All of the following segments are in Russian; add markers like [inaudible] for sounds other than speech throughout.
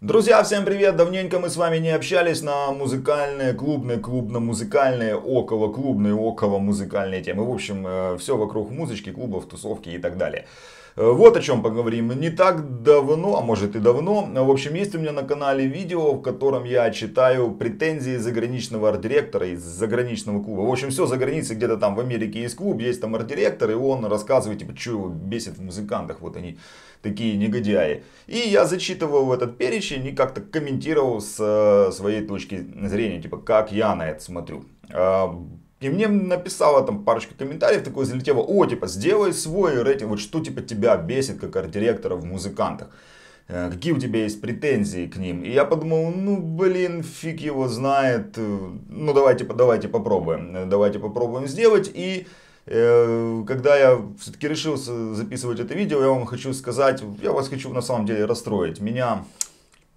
Друзья, всем привет! Давненько мы с вами не общались на музыкальные, клубные, клубно-музыкальные, около-клубные, около-музыкальные темы. В общем, э, все вокруг музычки, клубов, тусовки и так далее. Вот о чем поговорим. Не так давно, а может и давно, в общем, есть у меня на канале видео, в котором я читаю претензии заграничного арт-директора из заграничного клуба. В общем, все за границей, где-то там в Америке есть клуб, есть там арт-директор, и он рассказывает, типа, что его бесит в музыкантах, вот они такие негодяи. И я зачитывал в этот перечень и как-то комментировал с э, своей точки зрения, типа, как я на это смотрю. А, и мне написала там парочка комментариев, такое залетело, типа, о, типа, сделай свой рейтинг, вот что, типа, тебя бесит как арт-директора в музыкантах э, какие у тебя есть претензии к ним. И я подумал, ну блин, фиг его знает, э, ну давайте, давайте попробуем, э, давайте попробуем сделать. И когда я все-таки решил записывать это видео, я вам хочу сказать, я вас хочу на самом деле расстроить. Меня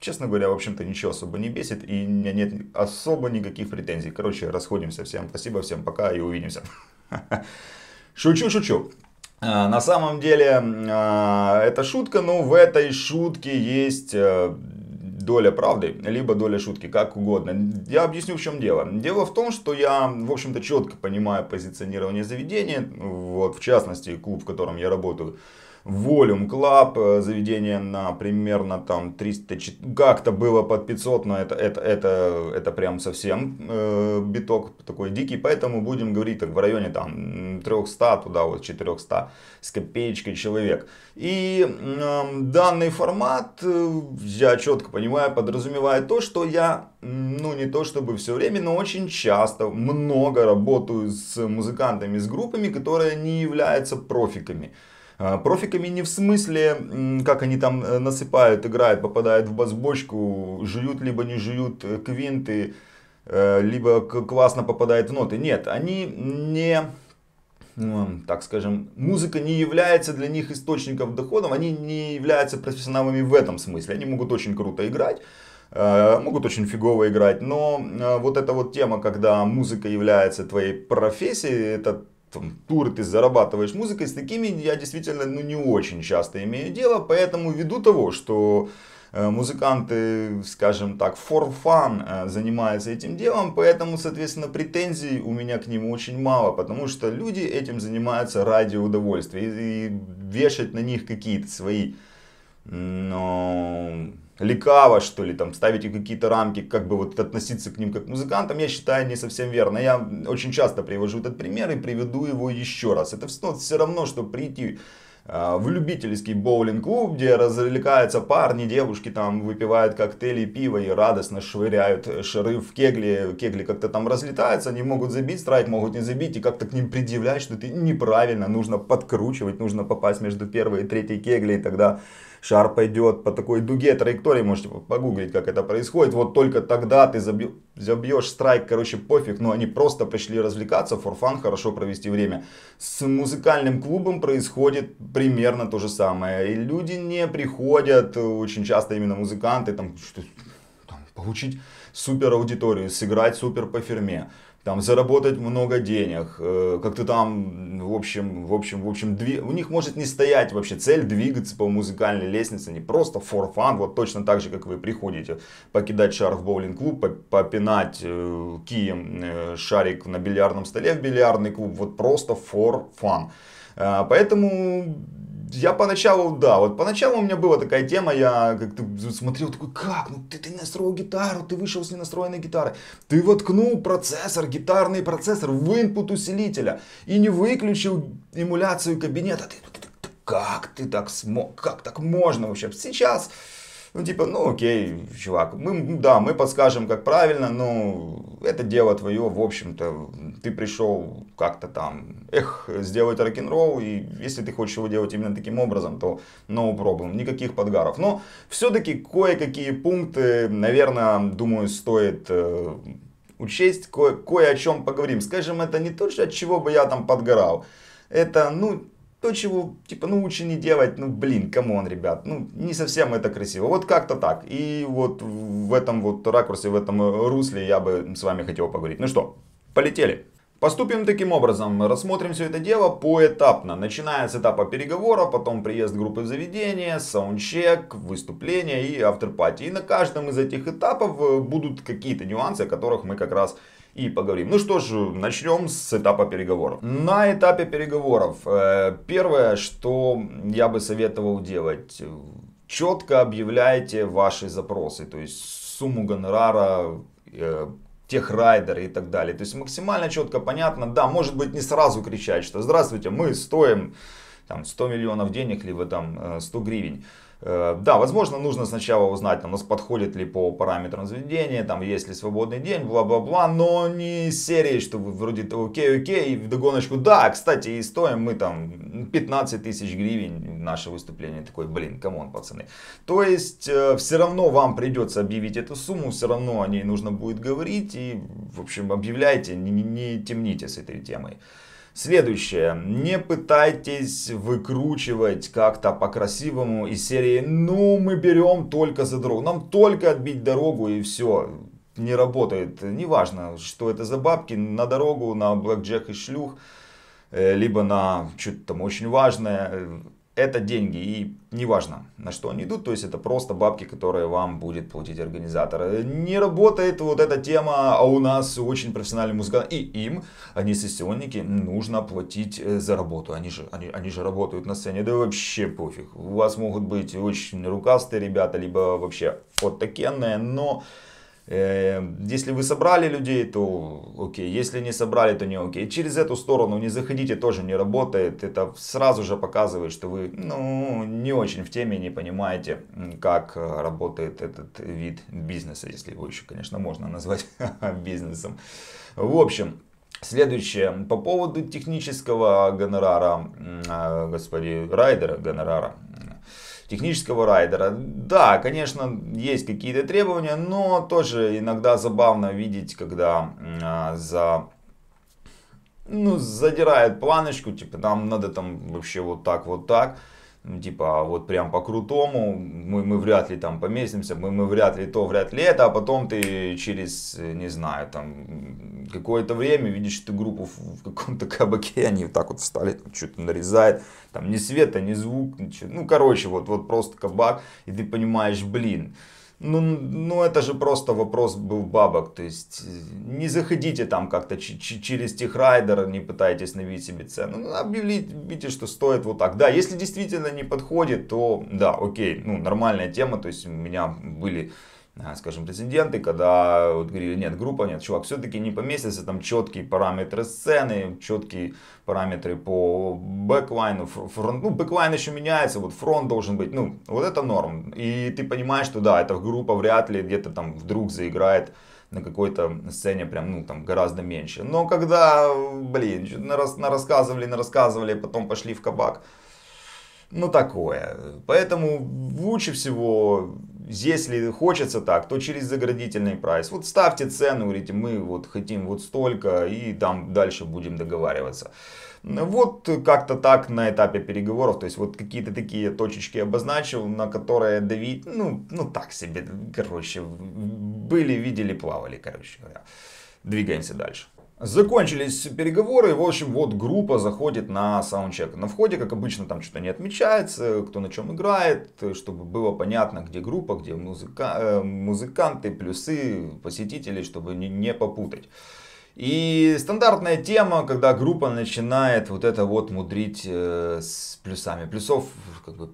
честно говоря, в общем-то ничего особо не бесит и у меня нет особо никаких претензий. Короче, расходимся. Всем спасибо, всем пока и увидимся. [laughs] Шучу, шучу. А, на самом деле, а, это шутка, но в этой шутке есть э, доля правды, либо доля шутки, как угодно. Я объясню, в чем дело. Дело в том, что я, в общем-то, четко понимаю позиционирование заведения, вот, в частности, клуб, в котором я работаю, Volume Club, э, заведение на примерно там 300, как-то было под 500, но это, это, это, это прям совсем э, биток такой дикий, поэтому будем говорить так в районе там 300, туда вот 400 с копеечкой человек. И э, данный формат, э, я четко понимаю, подразумевает то, что я, ну не то чтобы все время, но очень часто, много работаю с музыкантами, с группами, которые не являются профиками. А, профиками не в смысле, как они там э, насыпают, играют, попадают в басбочку, жуют либо не жуют э, квинты, э, либо классно попадает в ноты. Нет, они не ну, так скажем, музыка не является для них источником доходов, они не являются профессионалами в этом смысле. Они могут очень круто играть, могут очень фигово играть, но вот эта вот тема, когда музыка является твоей профессией, это там, туры ты зарабатываешь музыкой, с такими я действительно ну, не очень часто имею дело, поэтому ввиду того, что э, музыканты, скажем так, for fun э, занимаются этим делом, поэтому, соответственно, претензий у меня к нему очень мало, потому что люди этим занимаются ради удовольствия и, и вешать на них какие-то свои но ликаво, что ли, там, ставить какие-то рамки, как бы вот относиться к ним как к музыкантам, я считаю не совсем верно. Я очень часто привожу этот пример и приведу его еще раз. Это все ну, равно, что прийти а, в любительский боулинг-клуб, где развлекаются парни, девушки там выпивают коктейли, пиво и радостно швыряют шары в кегли, кегли как-то там разлетаются, они могут забить страйк, могут не забить, и как-то к ним предъявлять, что ты неправильно, нужно подкручивать, нужно попасть между первой и третьей кегли, и тогда шар пойдет по такой дуге, траектории, можете погуглить, как это происходит. Вот только тогда ты забьешь, забьешь страйк, короче, пофиг, но они просто пришли развлекаться, форфан, хорошо провести время. С музыкальным клубом происходит примерно то же самое. И люди не приходят, очень часто именно музыканты, там, что, там получить супер аудиторию, сыграть супер по ферме там заработать много денег, э, как-то там, в общем, в общем, в общем, дви... у них может не стоять вообще цель двигаться по музыкальной лестнице, не просто for fun, вот точно так же, как вы приходите покидать шар в боулинг-клуб, попинать э, кием э, шарик на бильярдном столе в бильярдный клуб, вот просто for fun. поэтому я поначалу, да, вот поначалу у меня была такая тема, я как-то смотрел, такой, как, ну ты, ты настроил гитару, ты вышел с ненастроенной гитары, ты воткнул процессор, гитарный процессор в инпут усилителя и не выключил эмуляцию кабинета, ты, ну ты, ты, ты как ты так смог, как так можно вообще? Сейчас ну, типа, ну, окей, чувак, мы, да, мы подскажем, как правильно, но это дело твое, в общем-то, ты пришел как-то там, эх, сделать рок-н-ролл, и если ты хочешь его делать именно таким образом, то no problem, никаких подгаров. Но все-таки кое-какие пункты, наверное, думаю, стоит э, учесть, кое, кое о чем поговорим. Скажем, это не то, от чего бы я там подгорал, это, ну, то, чего, типа, ну, лучше не делать, ну, блин, камон, ребят, ну, не совсем это красиво. Вот как-то так. И вот в этом вот ракурсе, в этом э, русле я бы с вами хотел поговорить. Ну что, полетели. Поступим таким образом, рассмотрим все это дело поэтапно, начиная с этапа переговора, потом приезд группы в заведение, саундчек, выступление и авторпати. И на каждом из этих этапов э, будут какие-то нюансы, о которых мы как раз и поговорим. Ну что ж, начнем с этапа переговоров. На этапе переговоров э, первое, что я бы советовал делать, четко объявляйте ваши запросы, то есть сумму гонорара, э, техрайдеры и так далее. То есть максимально четко понятно, да, может быть не сразу кричать, что здравствуйте, мы стоим там 100 миллионов денег, либо там 100 э, гривень. Э, да, возможно, нужно сначала узнать, там, нас подходит ли по параметрам заведения, там, есть ли свободный день, бла-бла-бла, но не из серии, что вроде окей, окей, и вдогоночку, да, кстати, и стоим мы там 15 тысяч гривен наше выступление, такое, блин, камон, пацаны. То есть, э, все равно вам придется объявить эту сумму, все равно о ней нужно будет говорить, и, в общем, объявляйте, не, не темните с этой темой. Следующее. Не пытайтесь выкручивать как-то по-красивому из серии «Ну, мы берем только за дорогу, нам только отбить дорогу и все» не работает. Неважно, что это за бабки, на дорогу, на блэкджек и шлюх, э, либо на что-то там очень важное это деньги, и неважно, на что они идут, то есть это просто бабки, которые вам будет платить организатор. Не работает вот эта тема, а у нас очень профессиональные музыканты, и им, они сессионники, нужно платить э, за работу, они же, они, они же работают на сцене, да вообще пофиг. У вас могут быть очень рукастые ребята, либо вообще вот такенные, но Э, если вы собрали людей, то окей. Если не собрали, то не окей. Через эту сторону не заходите, тоже не работает. Это сразу же показывает, что вы ну, не очень в теме, не понимаете, как э, работает этот вид бизнеса. Если его еще, конечно, можно назвать [laughs] бизнесом. В общем, следующее. По поводу технического гонорара, э, господи, райдера гонорара технического райдера. Да, конечно, есть какие-то требования, но тоже иногда забавно видеть, когда э, за ну, задирает планочку, типа, нам надо там вообще вот так, вот так. Ну, типа а вот прям по-крутому, мы, мы вряд ли там поместимся, мы, мы вряд ли то, вряд ли это, а потом ты через, э, не знаю, там какое-то время видишь эту группу в, каком-то [laughs] кабаке, они вот так вот встали, что-то нарезает, там ни света, ни звук, ничего. ну короче, вот, вот просто кабак, и ты понимаешь, блин, ну, ну, это же просто вопрос был бабок. То есть, э, не заходите там как-то через техрайдер, не пытайтесь навить себе цену. Ну, объявите, что стоит вот так. Да, если действительно не подходит, то да, окей, ну, нормальная тема. То есть, у меня были Э, скажем, рециденты, когда вот говорили, нет, группа, нет, чувак, все-таки не поместится, там четкие параметры сцены, четкие параметры по бэклайну, фронт, ну, бэклайн еще меняется, вот фронт должен быть, ну, вот это норм. И ты понимаешь, что да, эта группа вряд ли где-то там вдруг заиграет на какой-то сцене прям, ну, там, гораздо меньше. Но когда, блин, на рассказывали на рассказывали потом пошли в кабак, ну, такое. Поэтому лучше всего если хочется так, то через заградительный прайс. Вот ставьте цену, говорите, мы вот хотим вот столько и там дальше будем договариваться. Вот как-то так на этапе переговоров, то есть вот какие-то такие точечки обозначил, на которые давить, ну, ну так себе, короче, были, видели, плавали, короче говоря. Двигаемся дальше. Закончились переговоры, в общем, вот группа заходит на саундчек. На входе, как обычно, там что-то не отмечается, кто на чем играет, чтобы было понятно, где группа, где музыка, э, музыканты, плюсы, посетители, чтобы не, не попутать. И стандартная тема, когда группа начинает вот это вот мудрить э, с плюсами. Плюсов как бы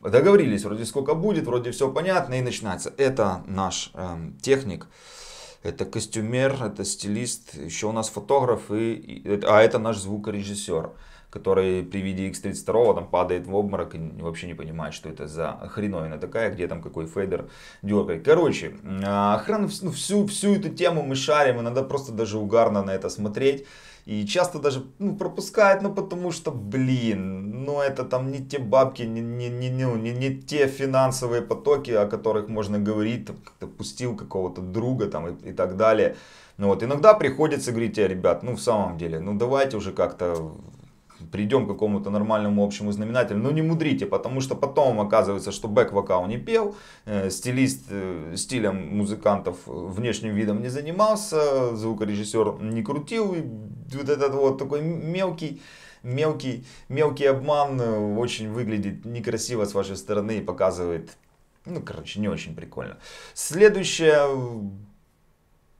договорились, вроде сколько будет, вроде все понятно, и начинается. Это наш э, техник это костюмер, это стилист, еще у нас фотограф, и, и, а это наш звукорежиссер, который при виде X32 там падает в обморок и вообще не понимает, что это за хреновина такая, где там какой фейдер дергает. Короче, хрен, ну, всю, всю эту тему мы шарим, иногда просто даже угарно на это смотреть. И часто даже ну, пропускает, ну потому что, блин, ну это там не те бабки, не, не, не, ну, не, не те финансовые потоки, о которых можно говорить, там, как-то пустил какого-то друга там и, и так далее. Ну вот, иногда приходится говорить, а, ребят, ну в самом деле, ну давайте уже как-то придем к какому-то нормальному общему знаменателю. Но не мудрите, потому что потом оказывается, что бэк вокал не пел, э, стилист э, стилем музыкантов внешним видом не занимался, звукорежиссер не крутил. И вот этот вот такой мелкий мелкий, мелкий обман э, очень выглядит некрасиво с вашей стороны и показывает, ну, короче, не очень прикольно. Следующее,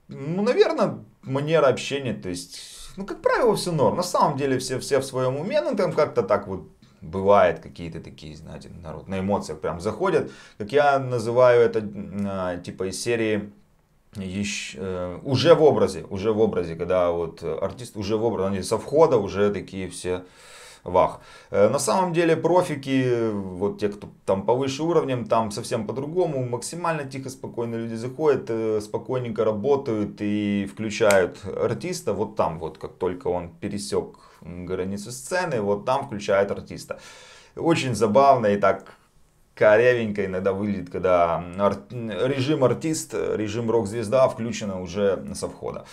ну, наверное, манера общения, то есть ну, как правило, все норм. На самом деле все, все в своем уме, ну, там как-то так вот бывает какие-то такие, знаете, народ на эмоциях прям заходят. Как я называю это, а, типа, из серии еще, э, уже в образе, уже в образе, когда вот артист уже в образе, они со входа уже такие все вах. Э, на самом деле профики, вот те, кто там повыше уровнем, там совсем по-другому, максимально тихо, спокойно люди заходят, э, спокойненько работают и включают артиста вот там вот, как только он пересек границу сцены, вот там включают артиста. Очень забавно и так корявенько иногда выглядит, когда ар- режим артист, режим рок-звезда включено уже со входа.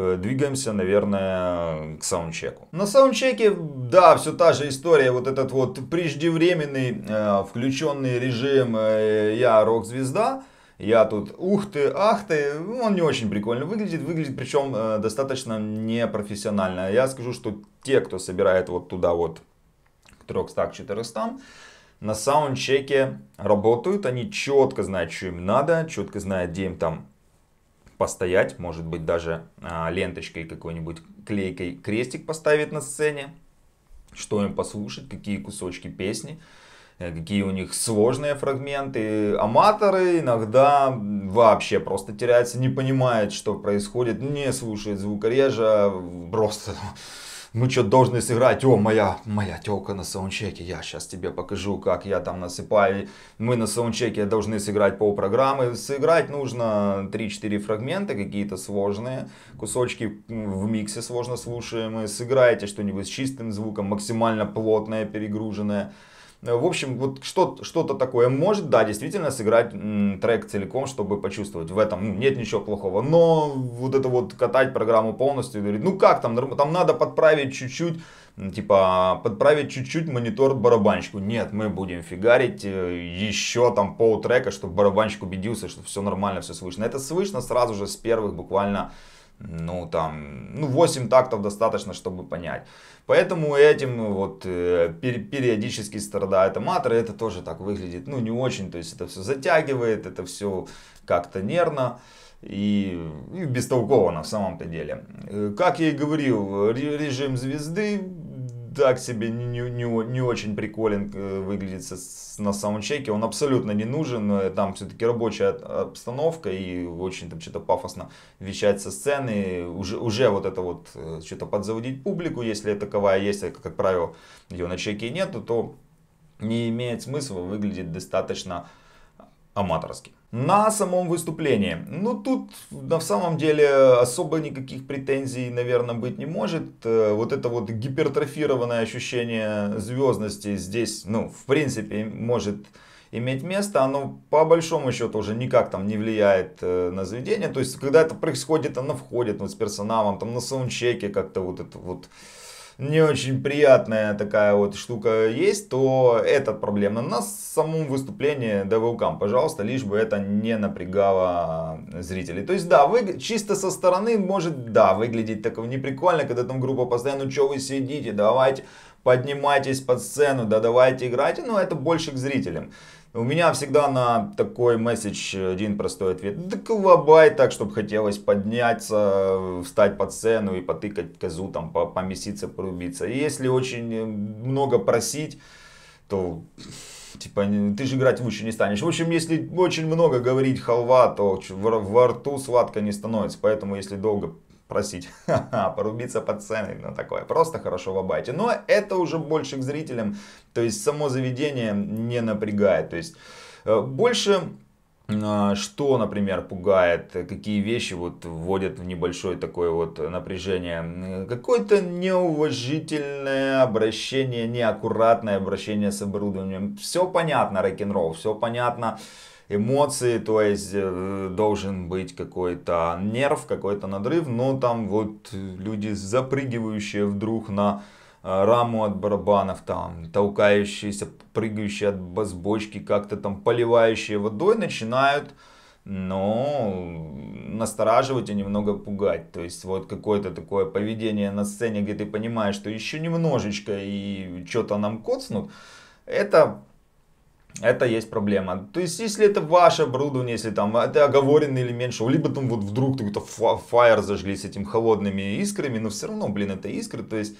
Э, двигаемся, наверное, к саундчеку. На саундчеке, да, все та же история, вот этот вот преждевременный э, включенный режим э, «Я рок-звезда», я тут ух ты, ах ты, он не очень прикольно выглядит, выглядит причем э, достаточно непрофессионально. Я скажу, что те, кто собирает вот туда вот к 300 400 на саундчеке работают, они четко знают, что им надо, четко знают, где им там постоять, может быть даже а, ленточкой какой-нибудь клейкой крестик поставить на сцене, что им послушать, какие кусочки песни, э, какие у них сложные фрагменты. Аматоры иногда вообще просто теряются, не понимают, что происходит, не слушают звукорежа, просто мы «Ну что должны сыграть, о, моя, моя телка на саундчеке, я сейчас тебе покажу, как я там насыпаю, мы на саундчеке должны сыграть полпрограммы, сыграть нужно 3-4 фрагмента какие-то сложные, кусочки в миксе сложно слушаемые, сыграйте что-нибудь с чистым звуком, максимально плотное, перегруженное, в общем, вот что-то такое может, да, действительно сыграть трек целиком, чтобы почувствовать. В этом ну, нет ничего плохого. Но вот это вот катать программу полностью, говорит, ну как там, там надо подправить чуть-чуть типа подправить чуть-чуть монитор барабанщику. Нет, мы будем фигарить э, еще там пол трека, чтобы барабанщик убедился, что все нормально, все слышно. Это слышно сразу же с первых буквально ну там, ну 8 тактов достаточно, чтобы понять. Поэтому этим э, вот э, периодически страдает аматор, это тоже так выглядит, ну не очень, то есть это все затягивает, это все как-то нервно и, и бестолково на самом-то деле. Э, как я и говорил, э, режим звезды так себе не, не, не, не очень приколен э, выглядит с, на саундчеке. Он абсолютно не нужен. Там все-таки рабочая обстановка и очень там что-то пафосно вещать со сцены. Уже, уже вот это вот э, что-то подзаводить публику, если таковая есть, а, как правило, ее на чеке нету, то не имеет смысла, выглядит достаточно аматорски. На самом выступлении. Ну, тут на самом деле особо никаких претензий, наверное, быть не может. Э, вот это вот гипертрофированное ощущение звездности здесь, ну, в принципе, может иметь место, оно по большому счету уже никак там не влияет э, на заведение. То есть, когда это происходит, оно входит вот, ну, с персоналом, там на саундчеке как-то вот это вот не очень приятная такая вот штука есть, то это проблемно. На самом выступлении Devilcam, пожалуйста, лишь бы это не напрягало зрителей. То есть да, вы, чисто со стороны может, да, выглядеть так неприкольно, когда там группа постоянно, ну что вы сидите, давайте поднимайтесь под сцену, да давайте играйте, но это больше к зрителям. У меня всегда на такой месседж один простой ответ. Да колобай так, чтобы хотелось подняться, встать под сцену и потыкать козу, там, поместиться, порубиться. И если очень э, много просить, то типа ты же играть лучше не станешь. В общем, если очень много говорить халва, то во рту сладко не становится. Поэтому если долго просить [laughs] порубиться под цены на ну, такое. Просто хорошо в абайте. Но это уже больше к зрителям. То есть само заведение не напрягает. То есть э, больше а, что, например, пугает, какие вещи вот вводят в небольшое такое вот напряжение? Какое-то неуважительное обращение, неаккуратное обращение с оборудованием. Все понятно, рок-н-ролл, все понятно эмоции, то есть э, должен быть какой-то нерв, какой-то надрыв, но там вот люди запрыгивающие вдруг на э, раму от барабанов, там, толкающиеся, прыгающие от бас-бочки, как-то там поливающие водой, начинают но ну, настораживать и немного пугать. То есть вот какое-то такое поведение на сцене, где ты понимаешь, что еще немножечко и что-то нам коцнут, это это есть проблема. То есть, если это ваше оборудование, если там это оговоренный или меньше, либо там вот вдруг какой-то фаер зажгли с этим холодными искрами, но все равно, блин, это искры, то есть,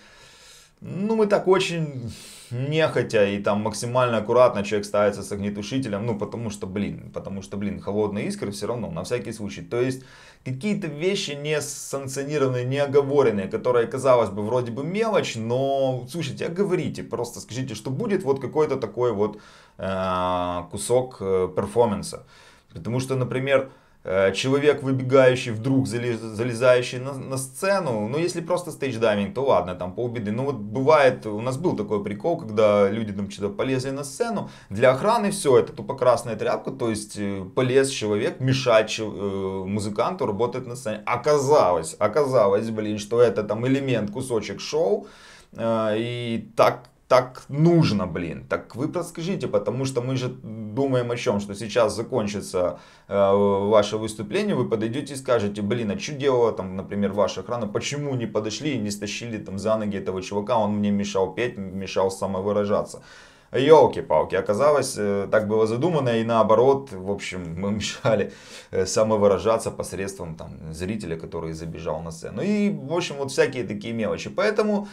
ну мы так очень нехотя и там максимально аккуратно человек ставится с огнетушителем, ну потому что, блин, потому что, блин, холодные искры все равно, на всякий случай. То есть, какие-то вещи не санкционированные, не оговоренные, которые, казалось бы, вроде бы мелочь, но, слушайте, а говорите, просто скажите, что будет вот какой-то такой вот э, кусок э, перформанса. Потому что, например, Э, человек, выбегающий вдруг, залез залезающий на, на сцену, ну, если просто стейдж-дайвинг, то ладно, там полбеды. Ну, вот бывает, у нас был такой прикол, когда люди там что-то полезли на сцену, для охраны все, это тупо красная тряпка, то есть э, полез человек мешать э, музыканту работать на сцене. Оказалось, оказалось, блин, что это там элемент, кусочек шоу, и так так нужно, блин. Так вы подскажите, потому что мы же думаем о чем, что сейчас закончится э, ваше выступление, вы подойдете и скажете, блин, а что делала там, например, ваша охрана, почему не подошли и не стащили там за ноги этого чувака, он мне мешал петь, мешал самовыражаться. Елки-палки, оказалось, э, так было задумано, и наоборот, в общем, [laughs] мы мешали э, самовыражаться посредством там, зрителя, который забежал на сцену. И, в общем, вот всякие такие мелочи. Поэтому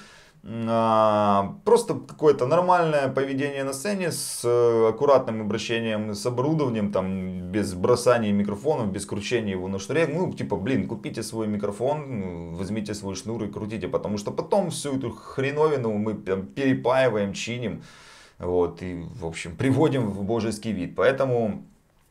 а, просто какое-то нормальное поведение на сцене с э, аккуратным обращением, с оборудованием, там, без бросания микрофонов, без кручения его на шнуре. Ну, типа, блин, купите свой микрофон, возьмите свой шнур и крутите, потому что потом всю эту хреновину мы там, перепаиваем, чиним, вот, и, в общем, [laughs] приводим в божеский вид. Поэтому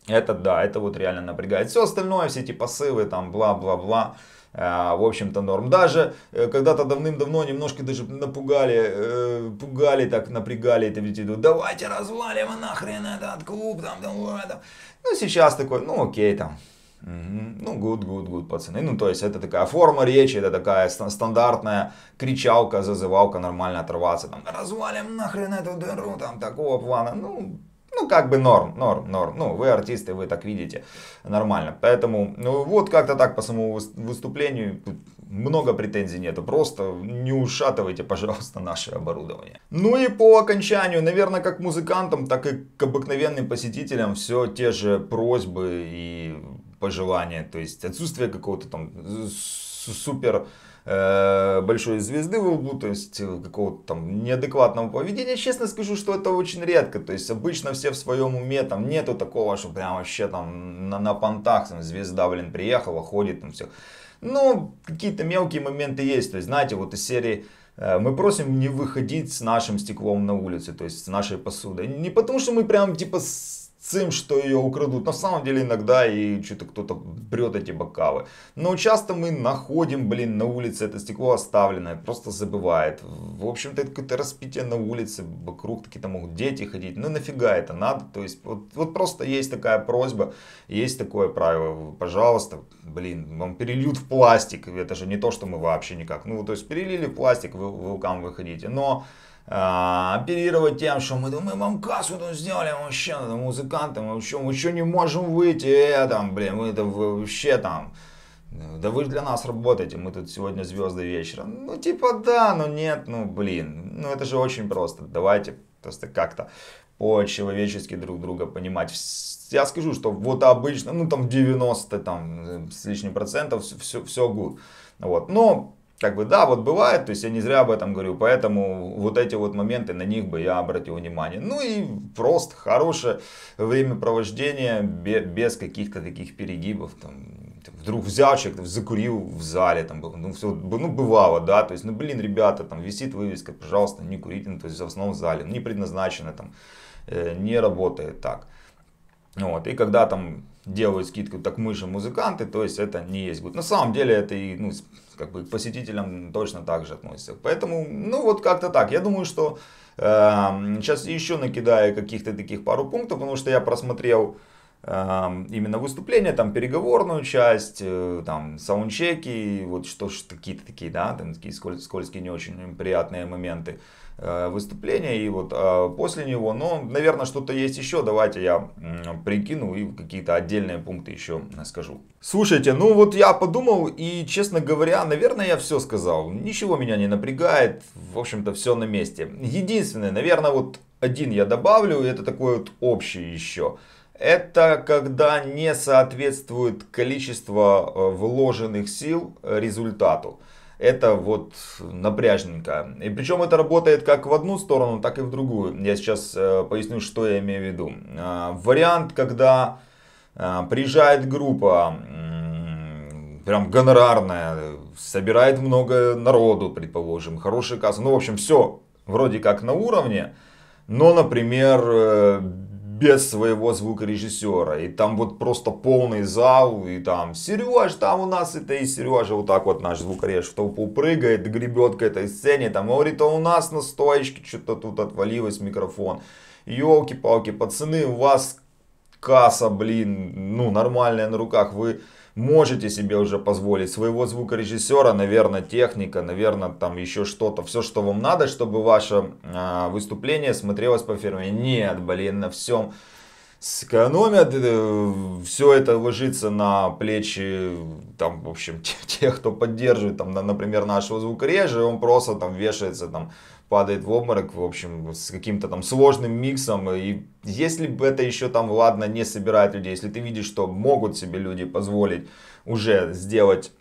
это, да, это вот реально напрягает. Все остальное, все эти посылы, там, бла-бла-бла, а, в общем-то норм. Даже э, когда-то давным-давно немножко даже напугали, э, пугали так, напрягали это ведь идут, давайте развалим а нахрен этот клуб, там, там, там. Ну, сейчас такой, ну, окей, там, ну, good, good, good, пацаны. Ну, то есть, это такая форма речи, это такая стандартная кричалка, зазывалка, нормально оторваться. Там, развалим нахрен эту дыру, там, такого плана. Ну, ну, как бы норм, норм, норм. Ну, вы артисты, вы так видите, нормально. Поэтому, ну, вот как-то так по самому выступлению, много претензий нету. Просто не ушатывайте, пожалуйста, наше оборудование. Ну и по окончанию, наверное, как музыкантам, так и к обыкновенным посетителям все те же просьбы и пожелания. То есть отсутствие какого-то там супер Э, большой звезды в лбу, то есть э, какого-то там неадекватного поведения, честно скажу, что это очень редко. То есть обычно все в своем уме, там нету такого, что прям вообще там на, на понтах там, звезда, блин, приехала, ходит там все. Ну, какие-то мелкие моменты есть. То есть, знаете, вот из серии э, мы просим не выходить с нашим стеклом на улице то есть с нашей посудой. Не потому, что мы прям типа цим, что ее украдут. На самом деле иногда и что-то кто-то брет эти бокалы. Но часто мы находим, блин, на улице это стекло оставленное, просто забывает. В общем-то, это какое-то распитие на улице, вокруг такие там могут дети ходить. Ну нафига это надо? То есть, вот, вот просто есть такая просьба, есть такое правило. Пожалуйста, блин, вам перельют в пластик. Это же не то, что мы вообще никак. Ну, то есть, перелили в пластик, вы, вы, вы выходите. Но а, оперировать тем, что мы, мы вам кассу тут сделали, вообще, там, музыканты, мы вообще, мы еще не можем выйти, э, там, блин, мы это вообще там, да вы для нас работаете, мы тут сегодня звезды вечера. Ну, типа, да, но нет, ну, блин, ну, это же очень просто, давайте просто как-то по-человечески друг друга понимать. Я скажу, что вот обычно, ну, там 90 там, с лишним процентов, все, все good. Вот. Но как бы да, вот бывает, то есть я не зря об этом говорю, поэтому вот эти вот моменты, на них бы я обратил внимание. Ну и просто хорошее времяпровождение без каких-то таких перегибов, там, вдруг взял человек, закурил в зале, там, ну, ну все, ну, ну, бывало, да, то есть, ну, блин, ребята, там, висит вывеска, пожалуйста, не курите, ну, то есть, в основном в зале, ну, не предназначено, там, э, не работает так. Вот, и когда там делают скидку, так мы же музыканты, то есть это не есть гуд. На самом деле это и ну, как бы к посетителям точно так же относится. Поэтому, ну вот как-то так. Я думаю, что э, эм, сейчас еще накидаю каких-то таких пару пунктов, потому что я просмотрел эм, именно выступление, там переговорную часть, э, там саундчеки, вот что ж такие то такие, да, там такие скользкие, не очень приятные моменты. Э, выступление. И вот а, после него, но наверное, что-то есть еще. Давайте я прикину и какие-то отдельные пункты еще скажу. Слушайте, ну вот я подумал и, честно говоря, наверное, я все сказал. Ничего меня не напрягает. В общем-то, все на месте. Единственное, наверное, вот один я добавлю, это такой вот общий еще. Это когда не соответствует количество э, вложенных сил результату это вот напряжненько. И причем это работает как в одну сторону, так и в другую. Я сейчас э, поясню, что я имею в виду. Э, вариант, когда э, приезжает группа, прям гонорарная, собирает много народу, предположим, хорошие кассы, Ну, в общем, все вроде как на уровне, но, например, э, без своего звукорежиссера. И там вот просто полный зал, и там Сереж, там у нас это и Сережа, вот так вот наш звукореж в толпу прыгает, гребет к этой сцене, там говорит, а у нас на стоечке что-то тут отвалилось микрофон. Елки-палки, пацаны, у вас касса, блин, ну нормальная на руках, вы можете себе уже позволить. Своего звукорежиссера, наверное, техника, наверное, там еще что-то. Все, что вам надо, чтобы ваше э, выступление смотрелось по фирме. Нет, блин, на всем сэкономят, э, все это ложится на плечи, там, в общем, [laughs] тех, кто поддерживает, там, например, нашего звукорежа, он просто там вешается, там, падает в обморок, в общем, с каким-то там сложным миксом. И если бы это еще там, ладно, не собирает людей, если ты видишь, что могут себе люди позволить уже сделать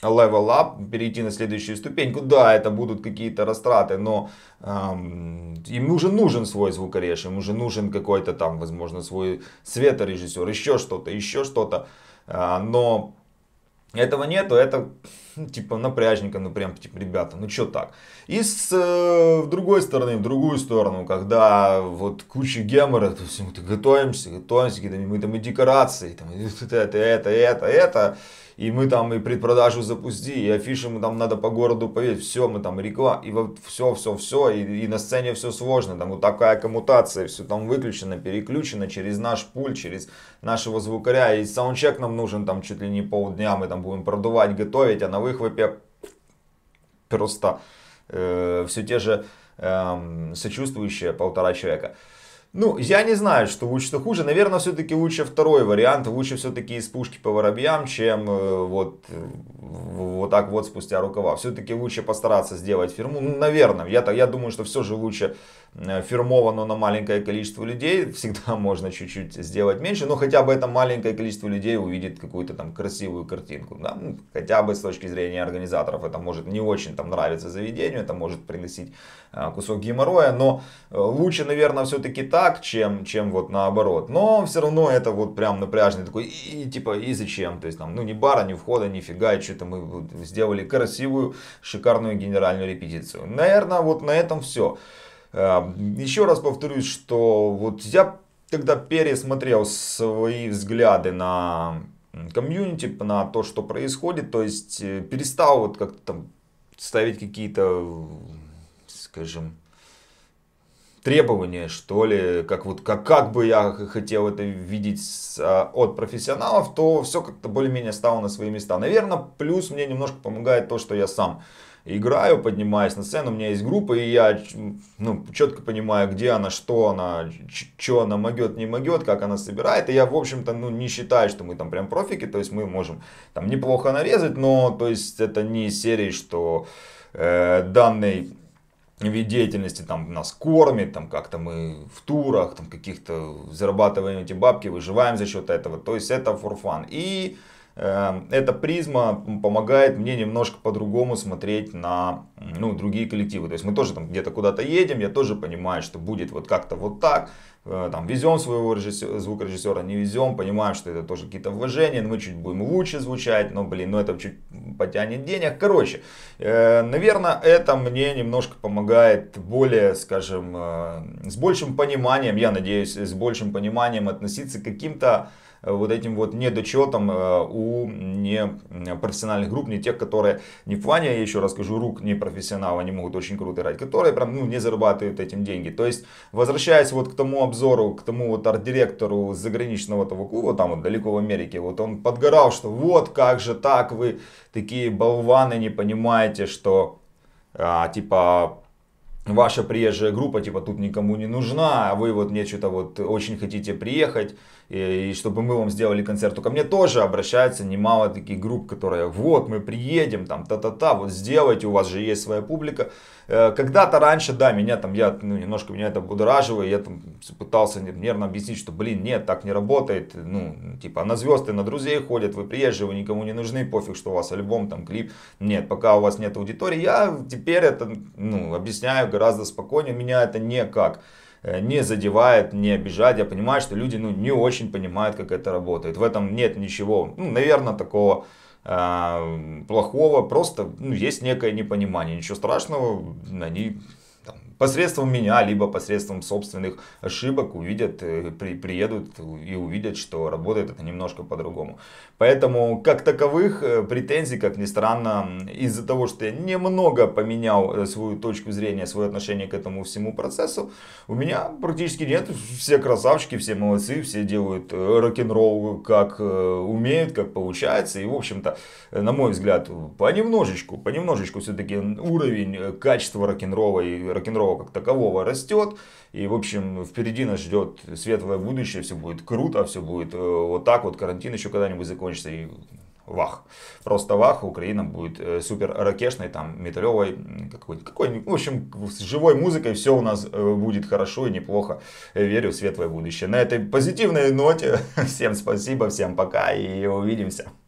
level up, перейти на следующую ступеньку. Да, это будут какие-то растраты, но эм, им уже нужен свой звукореж, им уже нужен какой-то там, возможно, свой светорежиссер, еще что-то, еще что-то. Э, но этого нету, это ну, типа напряжненько, ну прям, типа, ребята, ну что так. И с э, другой стороны, в другую сторону, когда вот куча гемора, то есть мы -то готовимся, готовимся, мы там и декорации, там, и это, это, это, это, это, и мы там и предпродажу запусти, и афиши мы там надо по городу повесить. Все, мы там реклама, и вот все, все, все. И, и на сцене все сложно. Там вот такая коммутация, все там выключено, переключено через наш пульт, через нашего звукаря. И саундчек нам нужен там чуть ли не полдня. Мы там будем продувать, готовить, а на выхлопе просто э, все те же э, сочувствующие полтора человека. Ну, я не знаю, что лучше, что хуже. Наверное, все-таки лучше второй вариант. Лучше все-таки из пушки по воробьям, чем э, вот, вот так вот спустя рукава. Все-таки лучше постараться сделать фирму. Ну, наверное, я, я думаю, что все же лучше э, фирмовано на маленькое количество людей. [laughs] Всегда можно чуть-чуть сделать меньше, но хотя бы это маленькое количество людей увидит какую-то там красивую картинку. Да? Ну, хотя бы с точки зрения организаторов это может не очень там нравиться заведению, это может приносить э, кусок геморроя, но лучше, наверное, все-таки так, так, чем, чем вот наоборот. Но все равно это вот прям напряжный такой, и, и типа, и зачем? То есть там, ну, ни бара, ни входа, ни фига, и что-то мы сделали красивую, шикарную генеральную репетицию. Наверное, вот на этом все. Эм, Еще раз повторюсь, что вот я когда пересмотрел свои взгляды на комьюнити, на то, что происходит, то есть э, перестал вот как-то там ставить какие-то, скажем, требования, что ли, как вот как, как бы я хотел это видеть с, а, от профессионалов, то все как-то более-менее стало на свои места. Наверное, плюс мне немножко помогает то, что я сам играю, поднимаюсь на сцену, у меня есть группа, и я ну, четко понимаю, где она, что она, что она могет, не могет, как она собирает. И я, в общем-то, ну, не считаю, что мы там прям профики, то есть мы можем там неплохо нарезать, но то есть это не серии, что э, данный вид деятельности, там нас кормит, там как-то мы в турах, там каких-то зарабатываем эти бабки, выживаем за счет этого, то есть это for fun. И Эм, эта призма помогает мне немножко по-другому смотреть на ну, другие коллективы. То есть мы тоже там где-то куда-то едем, я тоже понимаю, что будет вот как-то вот так. Э, там везем своего режиссера, звукорежиссера, не везем, понимаем, что это тоже какие-то вложения, но мы чуть будем лучше звучать, но, блин, ну это чуть потянет денег. Короче, э, наверное, это мне немножко помогает более, скажем, э, с большим пониманием, я надеюсь, с большим пониманием относиться к каким-то Э, вот этим вот недочетом э, у непрофессиональных групп, не тех, которые не в плане, я еще раз скажу, рук не профессионала, они могут очень круто играть, которые прям, ну, не зарабатывают этим деньги. То есть, возвращаясь вот к тому обзору, к тому вот арт-директору заграничного того клуба, там вот далеко в Америке, вот он подгорал, что вот как же так, вы такие болваны, не понимаете, что а, типа ваша приезжая группа, типа, тут никому не нужна, а вы вот мне что-то вот очень хотите приехать, и, и чтобы мы вам сделали концерт. То ко мне тоже обращается немало таких групп, которые, вот, мы приедем, там, та-та-та, вот сделайте, у вас же есть своя публика. Э, когда-то раньше, да, меня там, я ну, немножко меня это будораживаю, я там пытался нервно объяснить, что, блин, нет, так не работает, ну, типа, «А на звезды, на друзей ходят, вы приезжие, вы никому не нужны, пофиг, что у вас альбом, там, клип, нет, пока у вас нет аудитории, я теперь это, ну, объясняю гораздо спокойнее, меня это никак э, не задевает, не обижает. Я понимаю, что люди ну, не очень понимают, как это работает. В этом нет ничего, ну, наверное, такого а, плохого, просто ну, есть некое непонимание, ничего страшного, они посредством меня, либо посредством собственных ошибок увидят, э, при, приедут и увидят, что работает это немножко по-другому. Поэтому, как таковых э, претензий, как ни странно, из-за того, что я немного поменял э, свою точку зрения, свое отношение к этому всему процессу, у меня практически нет. Все красавчики, все молодцы, все делают рок-н-ролл как умеют, как получается. И, в общем-то, на мой взгляд, понемножечку, понемножечку все-таки уровень качества рок-н-ролла и рок-н-ролла добро как такового растет. И, в общем, впереди нас ждет светлое будущее, все будет круто, все будет э, вот так вот, карантин еще когда-нибудь закончится, и вах. Просто вах, Украина будет э, супер ракешной, там, металевой какой-нибудь, какой, в общем, с живой музыкой все у нас э, будет хорошо и неплохо. Верю в светлое будущее. На этой позитивной ноте [laughs] всем спасибо, всем пока и увидимся.